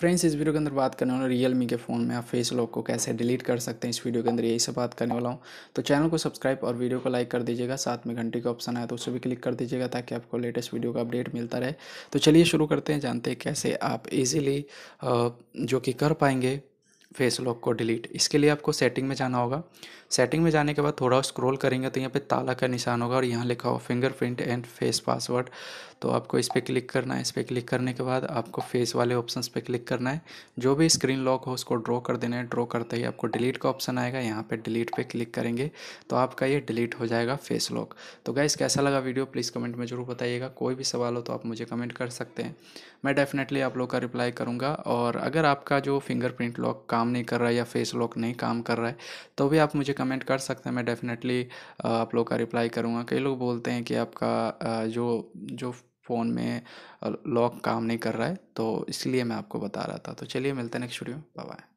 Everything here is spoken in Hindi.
फ्रेंड्स इस वीडियो के अंदर बात करने वाला रियल मी के फ़ोन में आप फेस लॉक को कैसे डिलीट कर सकते हैं इस वीडियो के अंदर यही सब बात करने वाला हूँ तो चैनल को सब्सक्राइब और वीडियो को लाइक कर दीजिएगा साथ में घंटी का ऑप्शन आया तो उसे भी क्लिक कर दीजिएगा ताकि आपको लेटेस्ट वीडियो का अपडेट मिलता रहे तो चलिए शुरू करते हैं जानते हैं कैसे आप ईजिली जो कि कर पाएंगे फेस लॉक को डिलीट इसके लिए आपको सेटिंग में जाना होगा सेटिंग में जाने के बाद थोड़ा स्क्रॉल करेंगे तो यहाँ पे ताला का निशान होगा और यहाँ लिखा होगा फिंगरप्रिंट एंड फेस पासवर्ड तो आपको इस पर क्लिक करना है इस पर क्लिक करने के बाद आपको फेस वाले ऑप्शन पर क्लिक करना है जो भी स्क्रीन लॉक हो उसको ड्रॉ कर देना है ड्रॉ करते ही आपको डिलीट का ऑप्शन आएगा यहाँ पर डिलीट पर क्लिक करेंगे तो आपका ये डिलीट हो जाएगा फेस लॉक तो गैस कैसा लगा वीडियो प्लीज़ कमेंट में ज़रूर बताइएगा कोई भी सवाल हो तो आप मुझे कमेंट कर सकते हैं मैं डेफिनेटली आप लोग का रिप्लाई करूँगा और अगर आपका जो फिंगरप्रिंट लॉक काम काम नहीं कर रहा है या फेस लॉक नहीं काम कर रहा है तो भी आप मुझे कमेंट कर सकते हैं मैं डेफिनेटली आप लोग का रिप्लाई करूँगा कई लोग बोलते हैं कि आपका जो जो फ़ोन में लॉक काम नहीं कर रहा है तो इसलिए मैं आपको बता रहा था तो चलिए मिलते हैं नेक्स्ट वीडियो बाय